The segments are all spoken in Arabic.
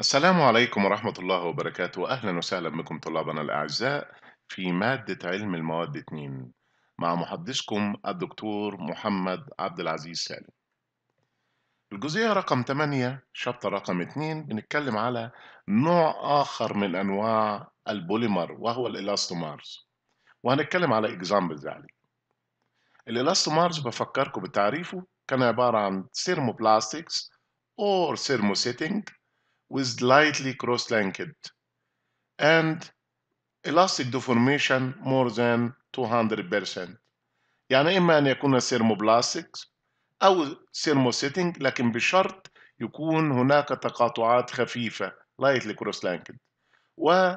السلام عليكم ورحمة الله وبركاته أهلا وسهلا بكم طلابنا الأعزاء في مادة علم المواد 2 مع محدثكم الدكتور محمد عبد العزيز سالم الجزئية رقم 8 شابتر رقم 2 بنتكلم على نوع آخر من أنواع البوليمر وهو الإلاستومارز وهنتكلم على إكزامبلز عليه يعني. الإلاستومارز بفكركم بتعريفه كان عبارة عن سيرموبلاستيكس أو سيرموسيتنج with lightly cross-linked and elastic deformation more than 200% يعني إما أن يكون ثيرموبلاستيك أو thermosetting لكن بشرط يكون هناك تقاطعات خفيفة lightly cross-linked و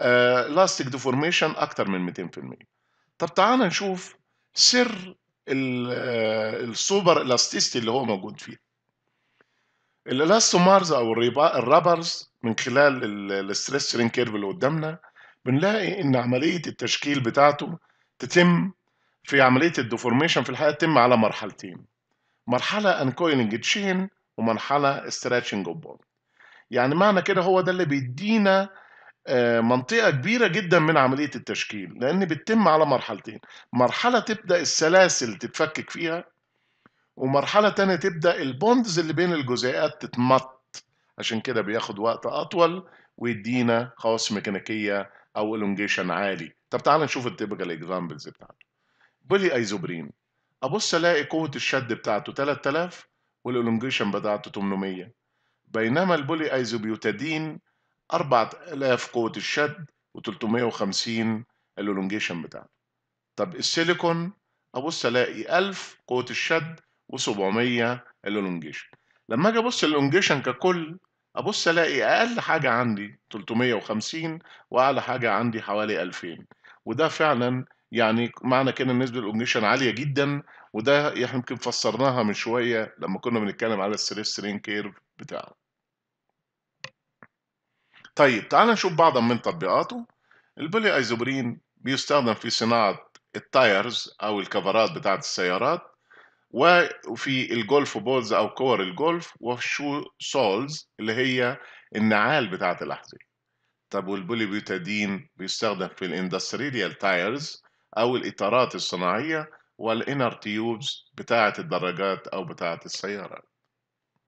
آه، elastic deformation أكثر من 200% طب تعالى نشوف سر آه، السوبر الاستيستي اللي هو موجود فيها الالاستومارز او الرابرز من خلال الستريس شيرين كيرف اللي قدامنا بنلاقي ان عمليه التشكيل بتاعته تتم في عمليه الديفورميشن في الحقيقه تتم على مرحلتين مرحله انكويلنج تشين ومرحله ستريتشنج اوف يعني معنى كده هو ده اللي بيدينا آه، منطقه كبيره جدا من عمليه التشكيل لان بتتم على مرحلتين مرحله تبدا السلاسل تتفكك فيها ومرحله تانية تبدا البوندز اللي بين الجزيئات تتمط عشان كده بياخد وقت اطول ويدينا خواص ميكانيكيه او الونجيشن عالي طب تعال نشوف التيبيكال اكزامبلز بتاعته بولي ايزوبرين ابص الاقي قوه الشد بتاعته 3000 والالونجيشن بتاعته 800 بينما البولي ايزوبيوتادين 4000 قوه الشد و350 الالونجيشن بتاعته طب السيليكون ابص الاقي 1000 قوه الشد و700 الالونجيشن لما اجي ابص الالونجيشن ككل ابص الاقي اقل حاجه عندي 350 واعلى حاجه عندي حوالي 2000 وده فعلا يعني معنى كده النسبه الالونجيشن عاليه جدا وده يمكن فسرناها من شويه لما كنا بنتكلم على الستريس سترين كيرف بتاعه طيب تعال نشوف بعضا من تطبيقاته البولي ايزوبرين بيستخدم في صناعه التايرز او الكفرات بتاعه السيارات وفي الجولف بولز او كور الجولف والشو سولز اللي هي النعال بتاعه الاحذيه طب والبوليبيوتادين بيستخدم في الاندستريال تايرز او الاطارات الصناعيه والانر تيوبز بتاعه الدراجات او بتاعه السيارات